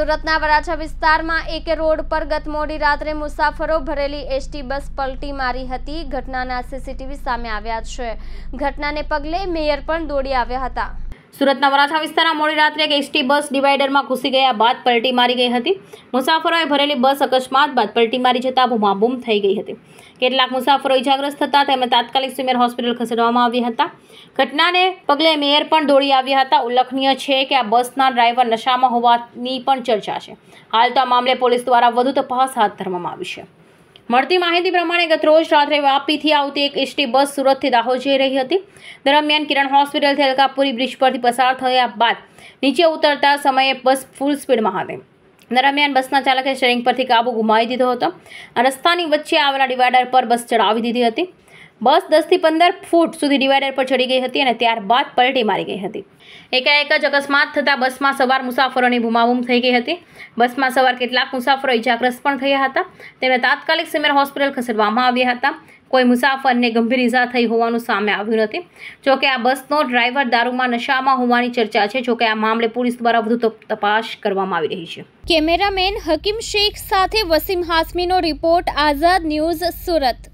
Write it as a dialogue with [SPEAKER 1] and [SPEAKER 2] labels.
[SPEAKER 1] સુરતના વરાછા વિસ્તારમાં એક રોડ પર ગત મોડી રાત્રે મુસાફરો ભરેલી એસટી બસ પલટી મારી હતી ઘટનાના સીસીટીવી સામે આવ્યા છે ઘટનાને પગલે મેયર
[SPEAKER 2] પણ દોડી આવ્યા હતા સુરતના વરાછા વિસ્તારમાં મોડી રાત્રે એક એસટી બસ ડિવાઈડરમાં ઘૂસી ગયા બાદ પલટી મારી ગઈ હતી મુસાફરોએ ભરેલી બસ અકસ્માત બાદ પલટી મારી જતાં બૂમાબૂમ થઈ ગઈ હતી કેટલાક મુસાફરો ઇજાગ્રસ્ત હતા તેમને તાત્કાલિક સિમેર હોસ્પિટલ ખસેડવામાં આવ્યા હતા ઘટનાને પગલે મેયર પણ દોડી આવ્યા હતા ઉલ્લેખનીય છે કે આ બસના ડ્રાઈવર નશામાં હોવાની પણ ચર્ચા છે હાલ તો આ મામલે પોલીસ દ્વારા વધુ તપાસ હાથ ધરવામાં આવી છે મળતી માહિતી પ્રમાણે રોજ રાત્રે વાપીથી આવતી એક એસટી બસ સુરતથી દાહોદ જઈ રહી હતી દરમિયાન કિરણ હોસ્પિટલથી અલકાપુરી બ્રિજ પરથી પસાર થયા બાદ નીચે ઉતરતા સમયે બસ ફૂલ સ્પીડમાં હતી દરમિયાન બસના ચાલકે સ્ટેરિંગ પરથી કાબુ ગુમાવી દીધો હતો રસ્તાની વચ્ચે આવેલા ડિવાઈડર પર બસ ચડાવી દીધી હતી બસ દસથી પંદર ફૂટ સુધી ડિવાઈડર પર ચડી ગઈ હતી અને ત્યારબાદ પલટી મારી ગઈ હતી એકાએક જ અકસ્માત થતાં બસમાં સવાર મુસાફરોની બૂમાબૂમ થઈ ગઈ હતી બસમાં સવાર કેટલાક મુસાફરો ઇજાગ્રસ્ત પણ થયા હતા તેમને તાત્કાલિક સિમેર હોસ્પિટલ ખસેડવામાં આવ્યા હતા કોઈ મુસાફરને ગંભીર ઇજા થઈ હોવાનું સામે આવ્યું નથી જોકે આ બસનો ડ્રાઈવર દારૂમાં નશામાં હોવાની ચર્ચા છે જોકે આ મામલે પોલીસ દ્વારા વધુ તપાસ કરવામાં આવી રહી છે કેમેરામેન હકીમ શેખ સાથે વસીમ હાસમીનો રિપોર્ટ આઝાદ ન્યૂઝ
[SPEAKER 1] સુરત